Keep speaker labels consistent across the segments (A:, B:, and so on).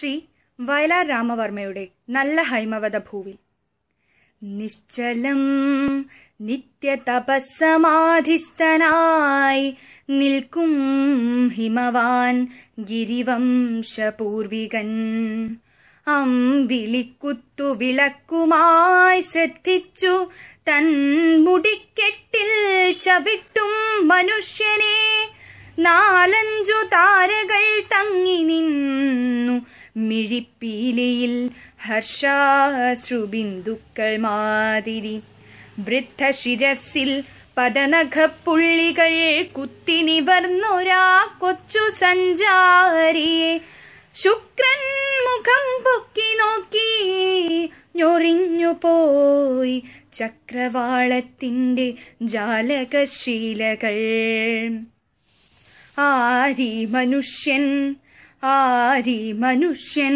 A: ശ്രീ വയലാർ രാമവർമ്മയുടെ നല്ല ഹൈമവത ഭൂവിൽ നിശ്ചലം തപസ്സമാധിസ്ഥനായി നിൽക്കും ഹിമവാൻ ഗിരിവംശപൂർവികൻ അമ്പിളിക്കുത്തു വിളക്കുമായി ശ്രദ്ധിച്ചു തൻ മുടിക്കെട്ടിൽ ചവിട്ടും മനുഷ്യനെ നാലഞ്ചു മിഴിപ്പീലിയിൽ ഹർഷാശ്രുബിന്ദുക്കൾ മാതിരി വൃദ്ധശിരസിൽ പതനഖപ്പുള്ളികൾ കുത്തി നിവർന്നൊരാ കൊച്ചു സഞ്ചാരിയെ ശുക്രൻ മുഖം പൊക്കി നോക്കി ഞൊറിഞ്ഞു പോയി ചക്രവാളത്തിൻ്റെ ജാലകശീലകൾ ആരി മനുഷ്യൻ ആരി മനുഷ്യൻ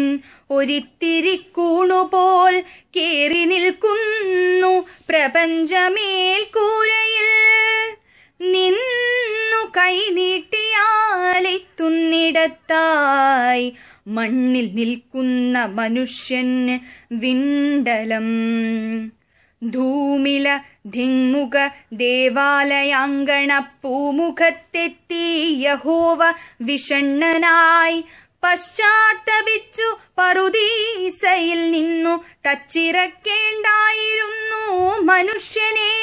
A: ഒരിത്തിരിക്കൂണുപോൽ കേറി നിൽക്കുന്നു പ്രപഞ്ചമേൽക്കൂരയിൽ നിന്നു കൈനീട്ടിയാലിത്തുന്നിടത്തായി മണ്ണിൽ നിൽക്കുന്ന മനുഷ്യന് വിണ്ടലം ധൂമില ധിങ്മുഖ ദേവാലയാങ്കണ പൂമുഖത്തെത്തി യഹോവ വിഷണ്ണനായി പശ്ചാത്തപിച്ചു പറുദീസയിൽ നിന്നു തച്ചിറക്കേണ്ടായിരുന്നു മനുഷ്യനെ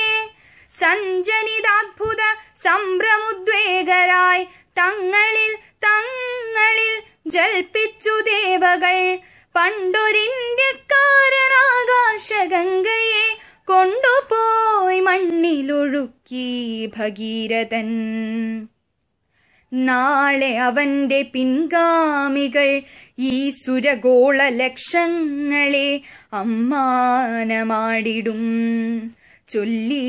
A: സഞ്ജനിതാത്ഭുത സംഭ്രമുദ്വേഗരായി തങ്ങളിൽ തങ്ങളിൽ ജൽപ്പിച്ചു ദേവകൾ പണ്ടൊരിന്ത്യക്കാരൻ ആകാശഗംഗയിൽ കൊണ്ടുപോയി മണ്ണിലൊഴുക്കി ഭഗീരഥൻ നാളെ അവന്റെ പിൻഗാമികൾ ഈ സുരഗോള ലക്ഷങ്ങളെ അമ്മാനമാടിടും ചൊല്ലി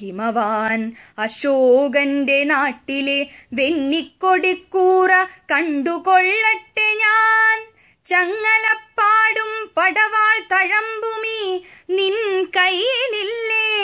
A: ഹിമവാൻ അശോകന്റെ നാട്ടിലെ വെന്നിക്കൊടിക്കൂറ കണ്ടുകൊള്ളട്ടെ ഞാൻ ചങ്ങലപ്പാടും പടവാൾ തഴമ്പു നിൻ കയ്യിലില്ലേ